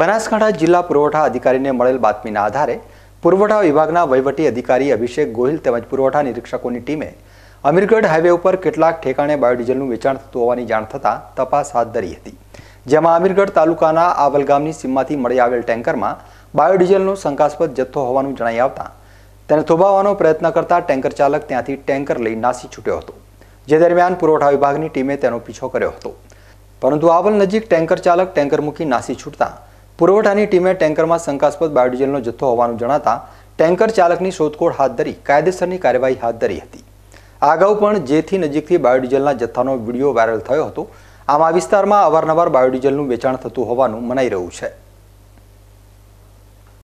બનાસકાંઠા જિલ્લા પુરવઠા અધિકારીને મળેલ બાતમીના આધારે પુરવઠા વિભાગના વહીવટી અધિકારી અભિષેક ગોહિલ તેમજ પુરવઠા નિરીક્ષકોની ટીમે અમીરગઢ હાઇવે ઉપર કેટલાક ઠેકાણે બાયોડીઝલનું વેચાણ થતું હોવાની જાણ થતાં તપાસ હાથ ધરી હતી જેમાં અમીરગઢ તાલુકાના આવલ ગામની સીમમાંથી મળી આવેલ ટેન્કરમાં બાયોડીઝલનો શંકાસ્પદ જથ્થો હોવાનું જણાઈ આવતા તેને થોભાવવાનો પ્રયત્ન કરતા ટેન્કર ચાલક ત્યાંથી ટેન્કર લઈ નાસી છૂટ્યો હતો જે દરમિયાન પુરવઠા વિભાગની ટીમે તેનો પીછો કર્યો હતો પરંતુ આવલ નજીક ટેન્કર ચાલક ટેન્કર મૂકી નાસી છૂટતા પુરવઠાની ટીમે ટેન્કરમાં શંકાસ્પદ બાયોડીઝલનો જથ્થો હોવાનું જણાતા ટેન્કર ચાલકની શોધખોળ હાથ ધરી કાયદેસરની કાર્યવાહી હાથ ધરી હતી અગાઉ પણ જેથી નજીકથી બાયોડીઝલના જથ્થાનો વિડીયો વાયરલ થયો હતો આમ આ વિસ્તારમાં અવારનવાર બાયોડીઝલનું વેચાણ થતું હોવાનું મનાઈ રહ્યું છે